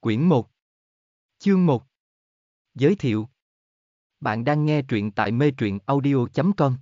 Quyển 1 Chương 1 Giới thiệu Bạn đang nghe truyện tại mê truyện audio.com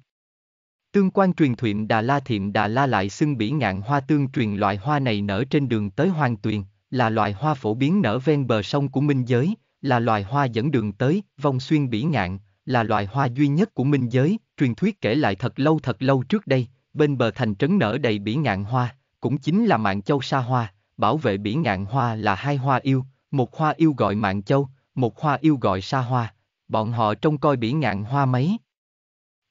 Tương quan truyền thuyệm Đà La Thiệm Đà La lại xưng bỉ ngạn hoa tương truyền loại hoa này nở trên đường tới Hoàng Tuyền, là loại hoa phổ biến nở ven bờ sông của Minh Giới, là loài hoa dẫn đường tới, vòng xuyên bỉ ngạn, là loài hoa duy nhất của Minh Giới, truyền thuyết kể lại thật lâu thật lâu trước đây, bên bờ thành trấn nở đầy bỉ ngạn hoa, cũng chính là mạng châu sa hoa, bảo vệ bỉ ngạn hoa là hai hoa yêu, một hoa yêu gọi mạng châu, một hoa yêu gọi sa hoa, bọn họ trông coi bỉ ngạn hoa mấy.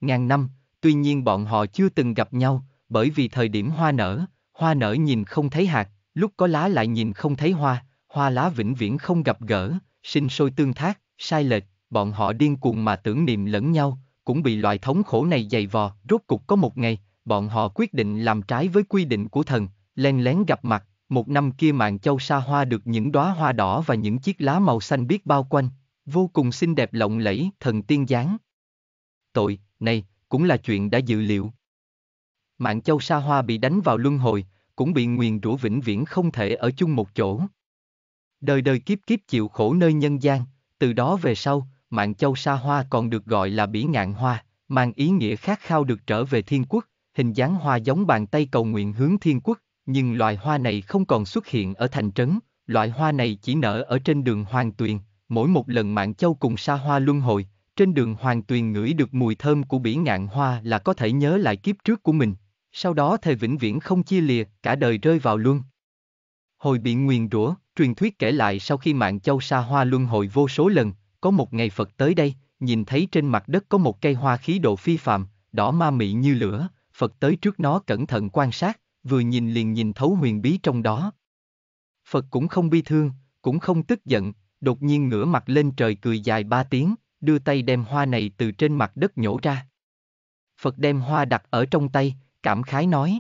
Ngàn năm, tuy nhiên bọn họ chưa từng gặp nhau, bởi vì thời điểm hoa nở, hoa nở nhìn không thấy hạt, lúc có lá lại nhìn không thấy hoa, hoa lá vĩnh viễn không gặp gỡ, sinh sôi tương thác, sai lệch, bọn họ điên cuồng mà tưởng niệm lẫn nhau, cũng bị loại thống khổ này dày vò, rốt cục có một ngày, bọn họ quyết định làm trái với quy định của thần, len lén gặp mặt, một năm kia mạng châu sa hoa được những đóa hoa đỏ và những chiếc lá màu xanh biết bao quanh, vô cùng xinh đẹp lộng lẫy, thần tiên dáng. Tội, này, cũng là chuyện đã dự liệu. Mạng châu sa hoa bị đánh vào luân hồi, cũng bị nguyền rủa vĩnh viễn không thể ở chung một chỗ. Đời đời kiếp kiếp chịu khổ nơi nhân gian, từ đó về sau, mạng châu sa hoa còn được gọi là bỉ ngạn hoa, mang ý nghĩa khát khao được trở về thiên quốc, hình dáng hoa giống bàn tay cầu nguyện hướng thiên quốc, nhưng loài hoa này không còn xuất hiện ở thành trấn, loài hoa này chỉ nở ở trên đường Hoàng Tuyền, mỗi một lần Mạng Châu cùng Sa Hoa luân hồi, trên đường Hoàng Tuyền ngửi được mùi thơm của bỉ ngạn hoa là có thể nhớ lại kiếp trước của mình, sau đó thề vĩnh viễn không chia lìa, cả đời rơi vào luân. Hồi bị nguyền rủa, truyền thuyết kể lại sau khi Mạng Châu Sa Hoa luân hồi vô số lần, có một ngày Phật tới đây, nhìn thấy trên mặt đất có một cây hoa khí độ phi phàm, đỏ ma mị như lửa, Phật tới trước nó cẩn thận quan sát, vừa nhìn liền nhìn thấu huyền bí trong đó. Phật cũng không bi thương, cũng không tức giận, đột nhiên ngửa mặt lên trời cười dài ba tiếng, đưa tay đem hoa này từ trên mặt đất nhổ ra. Phật đem hoa đặt ở trong tay, cảm khái nói.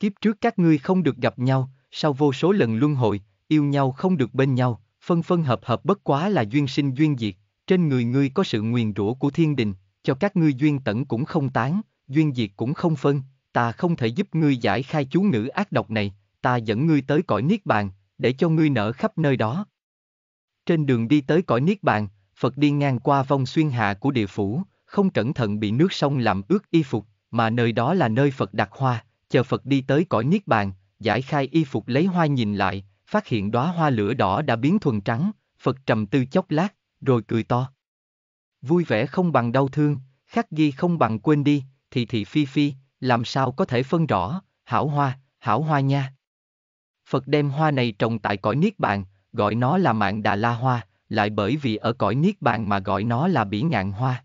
Kiếp trước các ngươi không được gặp nhau, sau vô số lần luân hồi, yêu nhau không được bên nhau, phân phân hợp hợp bất quá là duyên sinh duyên diệt, trên người ngươi có sự nguyền rủa của thiên đình, cho các ngươi duyên tận cũng không tán, duyên diệt cũng không phân, ta không thể giúp ngươi giải khai chú ngữ ác độc này, ta dẫn ngươi tới cõi Niết Bàn, để cho ngươi nở khắp nơi đó. Trên đường đi tới cõi Niết Bàn, Phật đi ngang qua vong xuyên hạ của địa phủ, không cẩn thận bị nước sông làm ướt y phục, mà nơi đó là nơi Phật đặt hoa, chờ Phật đi tới cõi Niết Bàn, giải khai y phục lấy hoa nhìn lại, phát hiện đóa hoa lửa đỏ đã biến thuần trắng, Phật trầm tư chốc lát, rồi cười to. Vui vẻ không bằng đau thương, khắc ghi không bằng quên đi, thì thị phi phi, làm sao có thể phân rõ, hảo hoa, hảo hoa nha. Phật đem hoa này trồng tại cõi Niết Bàn, gọi nó là mạng Đà La Hoa, lại bởi vì ở cõi Niết Bàn mà gọi nó là bỉ ngạn hoa.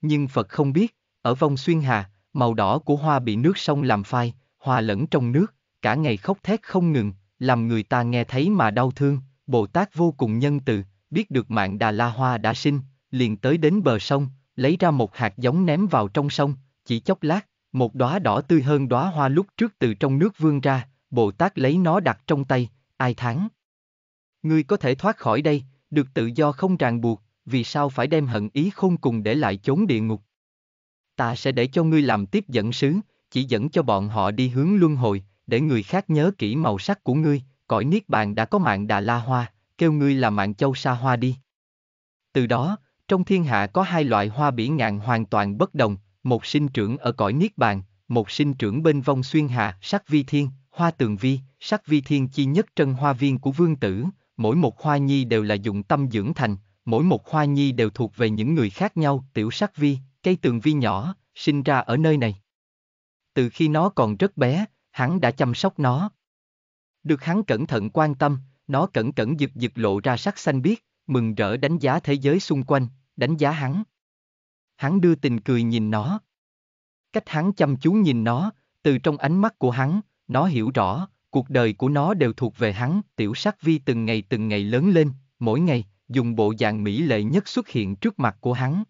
Nhưng Phật không biết, ở vong xuyên hà, màu đỏ của hoa bị nước sông làm phai, hòa lẫn trong nước, cả ngày khóc thét không ngừng, làm người ta nghe thấy mà đau thương, Bồ Tát vô cùng nhân từ, biết được mạng Đà La Hoa đã sinh, liền tới đến bờ sông, lấy ra một hạt giống ném vào trong sông, chỉ chốc lát, một đóa đỏ tươi hơn đóa hoa lúc trước từ trong nước vươn ra, Bồ Tát lấy nó đặt trong tay, ai thắng, Ngươi có thể thoát khỏi đây, được tự do không ràng buộc, vì sao phải đem hận ý khôn cùng để lại chốn địa ngục? Ta sẽ để cho ngươi làm tiếp dẫn sứ, chỉ dẫn cho bọn họ đi hướng luân hồi, để người khác nhớ kỹ màu sắc của ngươi, cõi niết bàn đã có mạng đà la hoa, kêu ngươi là mạng châu sa hoa đi. Từ đó, trong thiên hạ có hai loại hoa bỉ ngạn hoàn toàn bất đồng, một sinh trưởng ở cõi Niết Bàn, một sinh trưởng bên vong xuyên hạ, sắc vi thiên, hoa tường vi, sắc vi thiên chi nhất trân hoa viên của vương tử, mỗi một hoa nhi đều là dụng tâm dưỡng thành, mỗi một hoa nhi đều thuộc về những người khác nhau, tiểu sắc vi, cây tường vi nhỏ, sinh ra ở nơi này. Từ khi nó còn rất bé, hắn đã chăm sóc nó. Được hắn cẩn thận quan tâm, nó cẩn cẩn giật giật lộ ra sắc xanh biếc, mừng rỡ đánh giá thế giới xung quanh, đánh giá hắn hắn đưa tình cười nhìn nó. Cách hắn chăm chú nhìn nó, từ trong ánh mắt của hắn, nó hiểu rõ, cuộc đời của nó đều thuộc về hắn, tiểu sắc vi từng ngày từng ngày lớn lên, mỗi ngày, dùng bộ dạng mỹ lệ nhất xuất hiện trước mặt của hắn.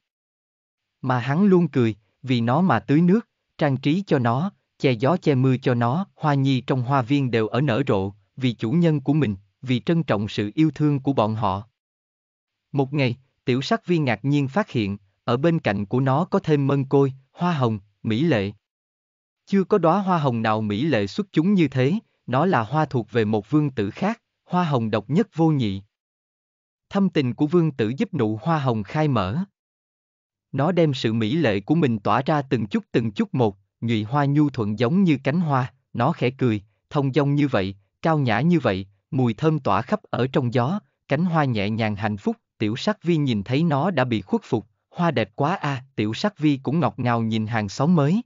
Mà hắn luôn cười, vì nó mà tưới nước, trang trí cho nó, che gió che mưa cho nó, hoa nhi trong hoa viên đều ở nở rộ, vì chủ nhân của mình, vì trân trọng sự yêu thương của bọn họ. Một ngày, tiểu sắc vi ngạc nhiên phát hiện, ở bên cạnh của nó có thêm mân côi, hoa hồng, mỹ lệ. Chưa có đóa hoa hồng nào mỹ lệ xuất chúng như thế, nó là hoa thuộc về một vương tử khác, hoa hồng độc nhất vô nhị. Thâm tình của vương tử giúp nụ hoa hồng khai mở. Nó đem sự mỹ lệ của mình tỏa ra từng chút từng chút một, nhụy hoa nhu thuận giống như cánh hoa, nó khẽ cười, thông dong như vậy, cao nhã như vậy, mùi thơm tỏa khắp ở trong gió, cánh hoa nhẹ nhàng hạnh phúc, tiểu sắc vi nhìn thấy nó đã bị khuất phục, hoa đẹp quá a, à, tiểu sắc vi cũng ngọt ngào nhìn hàng xóm mới.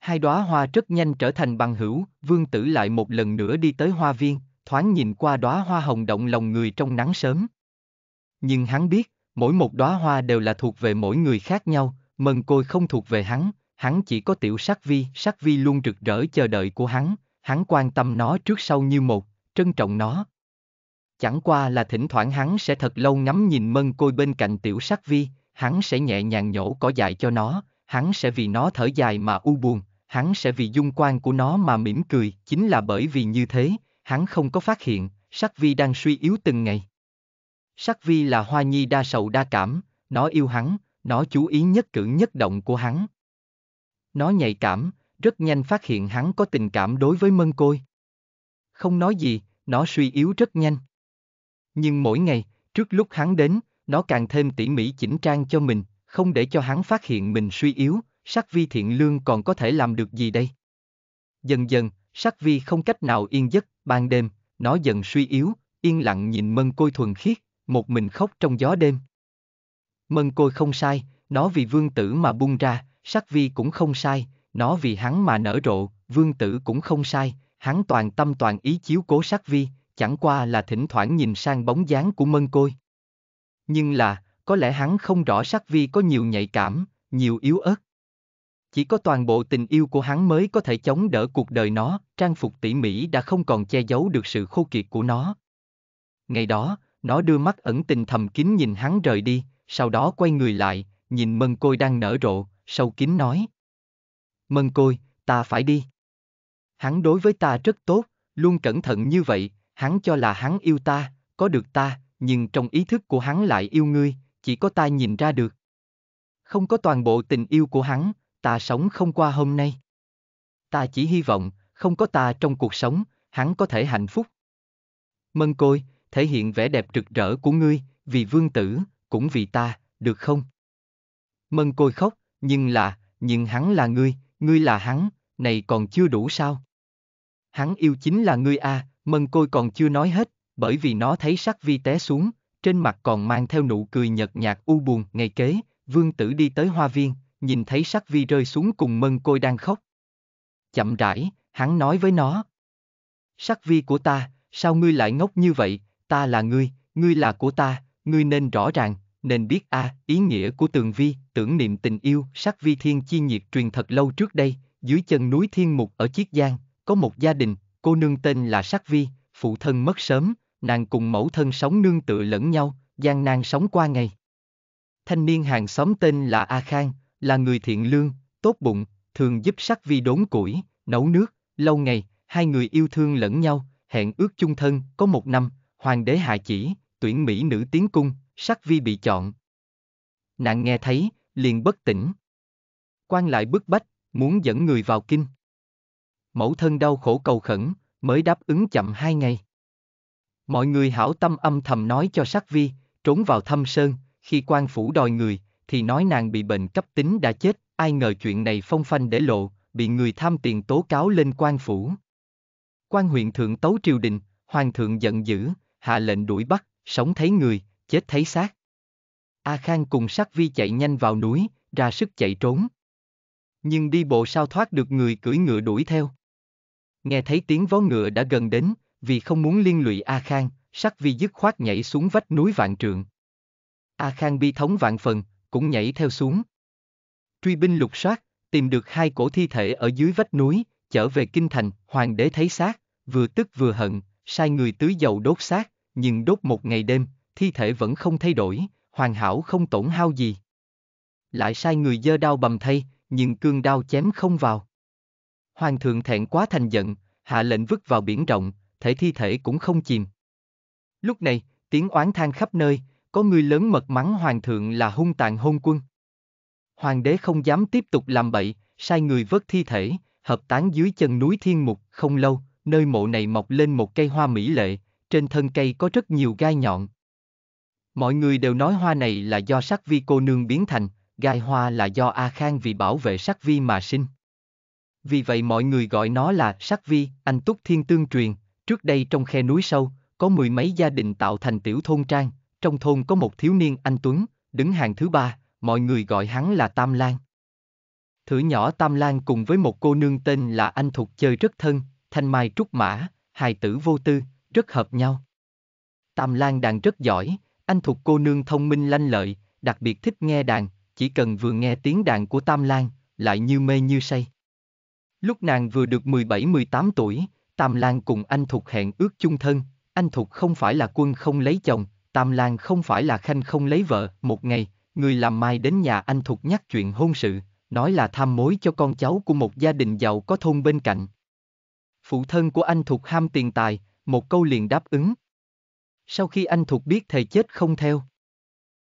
Hai đóa hoa rất nhanh trở thành bằng hữu, vương tử lại một lần nữa đi tới hoa viên, thoáng nhìn qua đóa hoa hồng động lòng người trong nắng sớm. Nhưng hắn biết, mỗi một đóa hoa đều là thuộc về mỗi người khác nhau, mần côi không thuộc về hắn, hắn chỉ có tiểu sắc vi, sắc vi luôn rực rỡ chờ đợi của hắn, hắn quan tâm nó trước sau như một, trân trọng nó. Chẳng qua là thỉnh thoảng hắn sẽ thật lâu ngắm nhìn mân côi bên cạnh tiểu sắc vi, hắn sẽ nhẹ nhàng nhổ cỏ dại cho nó, hắn sẽ vì nó thở dài mà u buồn, hắn sẽ vì dung quan của nó mà mỉm cười, chính là bởi vì như thế, hắn không có phát hiện, sắc vi đang suy yếu từng ngày. Sắc vi là hoa nhi đa sầu đa cảm, nó yêu hắn, nó chú ý nhất cử nhất động của hắn. Nó nhạy cảm, rất nhanh phát hiện hắn có tình cảm đối với mân côi. Không nói gì, nó suy yếu rất nhanh. Nhưng mỗi ngày, trước lúc hắn đến, nó càng thêm tỉ mỉ chỉnh trang cho mình, không để cho hắn phát hiện mình suy yếu, sắc vi thiện lương còn có thể làm được gì đây? Dần dần, sắc vi không cách nào yên giấc, ban đêm, nó dần suy yếu, yên lặng nhìn mân côi thuần khiết, một mình khóc trong gió đêm. Mân côi không sai, nó vì vương tử mà buông ra, sắc vi cũng không sai, nó vì hắn mà nở rộ, vương tử cũng không sai, hắn toàn tâm toàn ý chiếu cố sắc vi, chẳng qua là thỉnh thoảng nhìn sang bóng dáng của mân côi nhưng là, có lẽ hắn không rõ sắc vi có nhiều nhạy cảm, nhiều yếu ớt. Chỉ có toàn bộ tình yêu của hắn mới có thể chống đỡ cuộc đời nó, trang phục tỉ mỉ đã không còn che giấu được sự khô kiệt của nó. Ngày đó, nó đưa mắt ẩn tình thầm kín nhìn hắn rời đi, sau đó quay người lại, nhìn mân côi đang nở rộ, sâu kín nói. Mân côi, ta phải đi. Hắn đối với ta rất tốt, luôn cẩn thận như vậy, hắn cho là hắn yêu ta, có được ta, nhưng trong ý thức của hắn lại yêu ngươi, chỉ có ta nhìn ra được. Không có toàn bộ tình yêu của hắn, ta sống không qua hôm nay. Ta chỉ hy vọng, không có ta trong cuộc sống, hắn có thể hạnh phúc. Mân côi, thể hiện vẻ đẹp rực rỡ của ngươi, vì vương tử, cũng vì ta, được không? Mân côi khóc, nhưng là, nhưng hắn là ngươi, ngươi là hắn, này còn chưa đủ sao? Hắn yêu chính là ngươi a, à, mân côi còn chưa nói hết, bởi vì nó thấy sắc vi té xuống, trên mặt còn mang theo nụ cười nhợt nhạt u buồn. Ngày kế, vương tử đi tới hoa viên, nhìn thấy sắc vi rơi xuống cùng mân côi đang khóc. Chậm rãi, hắn nói với nó. Sắc vi của ta, sao ngươi lại ngốc như vậy, ta là ngươi, ngươi là của ta, ngươi nên rõ ràng, nên biết a à, ý nghĩa của tường vi, tưởng niệm tình yêu, sắc vi thiên chi nhiệt truyền thật lâu trước đây, dưới chân núi thiên mục ở Chiết Giang, có một gia đình, cô nương tên là Sắc Vi, phụ thân mất sớm, nàng cùng mẫu thân sống nương tựa lẫn nhau, gian nan sống qua ngày. Thanh niên hàng xóm tên là A Khang, là người thiện lương, tốt bụng, thường giúp sắc vi đốn củi, nấu nước, lâu ngày, hai người yêu thương lẫn nhau, hẹn ước chung thân, có một năm, hoàng đế hạ chỉ, tuyển mỹ nữ tiến cung, sắc vi bị chọn. Nàng nghe thấy, liền bất tỉnh. quan lại bức bách, muốn dẫn người vào kinh. Mẫu thân đau khổ cầu khẩn, mới đáp ứng chậm hai ngày. Mọi người hảo tâm âm thầm nói cho sắc vi, trốn vào thâm sơn, khi quan phủ đòi người, thì nói nàng bị bệnh cấp tính đã chết, ai ngờ chuyện này phong phanh để lộ, bị người tham tiền tố cáo lên quan phủ. Quan huyện thượng tấu triều đình, hoàng thượng giận dữ, hạ lệnh đuổi bắt, sống thấy người, chết thấy xác. A Khang cùng sắc vi chạy nhanh vào núi, ra sức chạy trốn. Nhưng đi bộ sao thoát được người cưỡi ngựa đuổi theo. Nghe thấy tiếng vó ngựa đã gần đến, vì không muốn liên lụy A Khang, sắc vi dứt khoát nhảy xuống vách núi vạn trượng. A Khang bi thống vạn phần, cũng nhảy theo xuống. Truy binh lục soát, tìm được hai cổ thi thể ở dưới vách núi, trở về kinh thành, hoàng đế thấy xác, vừa tức vừa hận, sai người tưới dầu đốt xác, nhưng đốt một ngày đêm, thi thể vẫn không thay đổi, hoàn hảo không tổn hao gì. Lại sai người dơ đao bầm thay, nhưng cương đao chém không vào. Hoàng thượng thẹn quá thành giận, hạ lệnh vứt vào biển rộng, thể thi thể cũng không chìm. Lúc này, tiếng oán than khắp nơi, có người lớn mật mắng hoàng thượng là hung tàn hôn quân. Hoàng đế không dám tiếp tục làm bậy, sai người vớt thi thể, hợp tán dưới chân núi Thiên Mục, không lâu, nơi mộ này mọc lên một cây hoa mỹ lệ, trên thân cây có rất nhiều gai nhọn. Mọi người đều nói hoa này là do sắc vi cô nương biến thành, gai hoa là do A Khang vì bảo vệ sắc vi mà sinh. Vì vậy mọi người gọi nó là sắc vi, anh túc thiên tương truyền, Trước đây trong khe núi sâu, có mười mấy gia đình tạo thành tiểu thôn trang, trong thôn có một thiếu niên anh Tuấn, đứng hàng thứ ba, mọi người gọi hắn là Tam Lan. Thử nhỏ Tam Lan cùng với một cô nương tên là Anh Thục chơi rất thân, thanh mai trúc mã, hài tử vô tư, rất hợp nhau. Tam Lan đàn rất giỏi, anh Thục cô nương thông minh lanh lợi, đặc biệt thích nghe đàn, chỉ cần vừa nghe tiếng đàn của Tam Lan, lại như mê như say. Lúc nàng vừa được 17-18 tuổi, Tam Lan cùng anh Thục hẹn ước chung thân, anh Thục không phải là quân không lấy chồng, Tam Lan không phải là khanh không lấy vợ, một ngày, người làm mai đến nhà anh Thục nhắc chuyện hôn sự, nói là tham mối cho con cháu của một gia đình giàu có thôn bên cạnh. Phụ thân của anh Thục ham tiền tài, một câu liền đáp ứng. Sau khi anh Thục biết thầy chết không theo.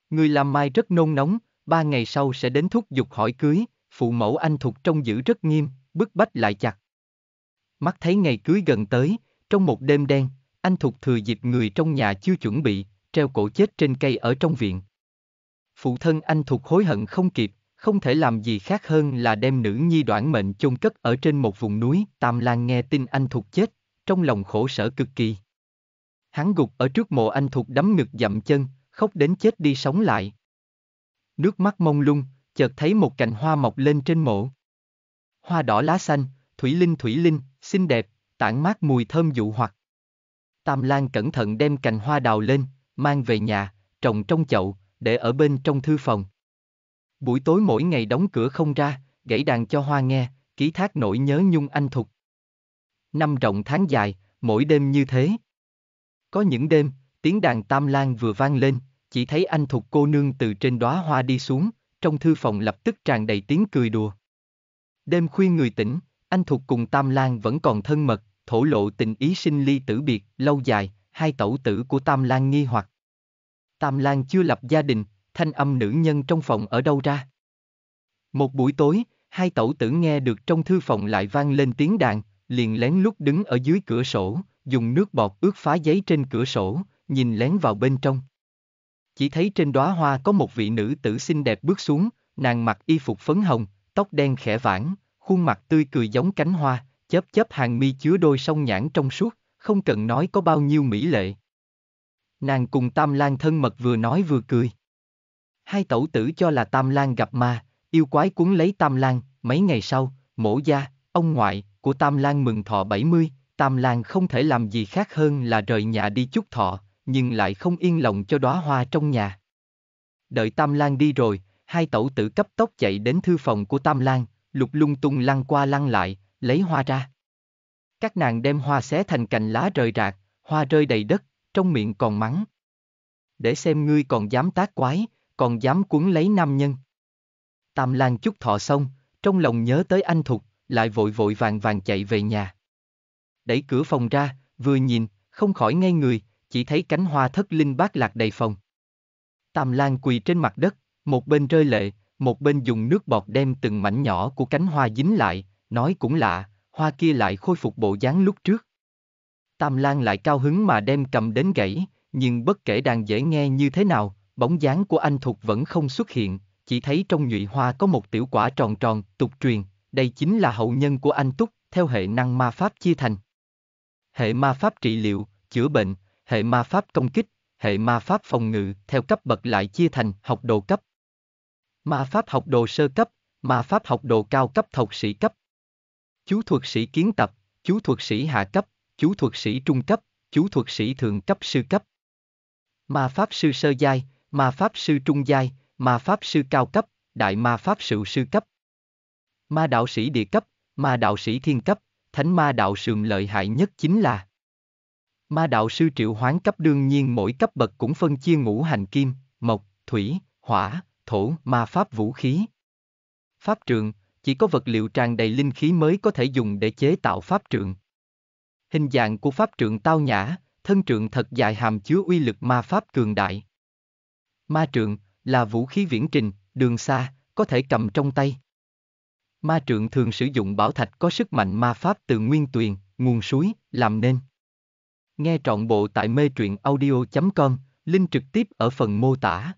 Người làm mai rất nôn nóng, ba ngày sau sẽ đến thúc giục hỏi cưới, phụ mẫu anh Thục trông giữ rất nghiêm, bức bách lại chặt. Mắt thấy ngày cưới gần tới, trong một đêm đen, anh Thục thừa dịp người trong nhà chưa chuẩn bị, treo cổ chết trên cây ở trong viện. Phụ thân anh Thục hối hận không kịp, không thể làm gì khác hơn là đem nữ nhi đoạn mệnh chôn cất ở trên một vùng núi. Tam Lan nghe tin anh Thục chết, trong lòng khổ sở cực kỳ. Hắn gục ở trước mộ anh Thục đấm ngực dậm chân, khóc đến chết đi sống lại. Nước mắt mông lung, chợt thấy một cành hoa mọc lên trên mộ. Hoa đỏ lá xanh, thủy linh thủy linh, xinh đẹp, tản mát mùi thơm dụ hoặc. Tam Lan cẩn thận đem cành hoa đào lên, mang về nhà, trồng trong chậu, để ở bên trong thư phòng. Buổi tối mỗi ngày đóng cửa không ra, gãy đàn cho hoa nghe, ký thác nỗi nhớ nhung anh thục. Năm rộng tháng dài, mỗi đêm như thế. Có những đêm, tiếng đàn tam lan vừa vang lên, chỉ thấy anh thục cô nương từ trên đóa hoa đi xuống, trong thư phòng lập tức tràn đầy tiếng cười đùa. Đêm khuya người tỉnh, anh thuộc cùng Tam Lan vẫn còn thân mật, thổ lộ tình ý sinh ly tử biệt, lâu dài, hai tẩu tử của Tam Lan nghi hoặc. Tam Lan chưa lập gia đình, thanh âm nữ nhân trong phòng ở đâu ra? Một buổi tối, hai tẩu tử nghe được trong thư phòng lại vang lên tiếng đàn, liền lén lút đứng ở dưới cửa sổ, dùng nước bọt ướt phá giấy trên cửa sổ, nhìn lén vào bên trong. Chỉ thấy trên đóa hoa có một vị nữ tử xinh đẹp bước xuống, nàng mặc y phục phấn hồng, tóc đen khẽ vãng, khuôn mặt tươi cười giống cánh hoa, chớp chớp hàng mi chứa đôi sông nhãn trong suốt, không cần nói có bao nhiêu mỹ lệ. Nàng cùng Tam Lan thân mật vừa nói vừa cười. Hai tẩu tử cho là Tam Lan gặp ma, yêu quái cuốn lấy Tam Lan, mấy ngày sau, mổ gia, ông ngoại, của Tam Lan mừng thọ 70, Tam Lan không thể làm gì khác hơn là rời nhà đi chúc thọ, nhưng lại không yên lòng cho đóa hoa trong nhà. Đợi Tam Lan đi rồi, hai tẩu tử cấp tốc chạy đến thư phòng của Tam Lan, lục lung tung lăn qua lăn lại, lấy hoa ra. Các nàng đem hoa xé thành cành lá rời rạc, hoa rơi đầy đất, trong miệng còn mắng. Để xem ngươi còn dám tác quái, còn dám cuốn lấy nam nhân. Tam Lan chúc thọ xong, trong lòng nhớ tới anh Thục, lại vội vội vàng vàng chạy về nhà. Đẩy cửa phòng ra, vừa nhìn, không khỏi ngay người, chỉ thấy cánh hoa thất linh bát lạc đầy phòng. Tam Lan quỳ trên mặt đất, một bên rơi lệ, một bên dùng nước bọt đem từng mảnh nhỏ của cánh hoa dính lại, nói cũng lạ, hoa kia lại khôi phục bộ dáng lúc trước. Tam Lan lại cao hứng mà đem cầm đến gãy, nhưng bất kể đàn dễ nghe như thế nào, bóng dáng của anh Thục vẫn không xuất hiện, chỉ thấy trong nhụy hoa có một tiểu quả tròn tròn, tục truyền, đây chính là hậu nhân của anh Túc, theo hệ năng ma pháp chia thành. Hệ ma pháp trị liệu, chữa bệnh, hệ ma pháp công kích, hệ ma pháp phòng ngự, theo cấp bậc lại chia thành học đồ cấp, Ma pháp học đồ sơ cấp, ma pháp học đồ cao cấp thộc sĩ cấp. Chú thuật sĩ kiến tập, chú thuật sĩ hạ cấp, chú thuật sĩ trung cấp, chú thuật sĩ thường cấp sư cấp. Ma pháp sư sơ giai, ma pháp sư trung giai, ma pháp sư cao cấp, đại ma pháp sự sư cấp. Ma đạo sĩ địa cấp, ma đạo sĩ thiên cấp, thánh ma đạo sườm lợi hại nhất chính là Ma đạo sư triệu hoán cấp đương nhiên mỗi cấp bậc cũng phân chia ngũ hành kim, mộc, thủy, hỏa, thổ, ma pháp vũ khí. Pháp trượng, chỉ có vật liệu tràn đầy linh khí mới có thể dùng để chế tạo pháp trượng. Hình dạng của pháp trượng tao nhã, thân trượng thật dài hàm chứa uy lực ma pháp cường đại. Ma trượng là vũ khí viễn trình, đường xa, có thể cầm trong tay. Ma trượng thường sử dụng bảo thạch có sức mạnh ma pháp từ nguyên tuyền, nguồn suối, làm nên. Nghe trọn bộ tại mê truyện audio.com, link trực tiếp ở phần mô tả.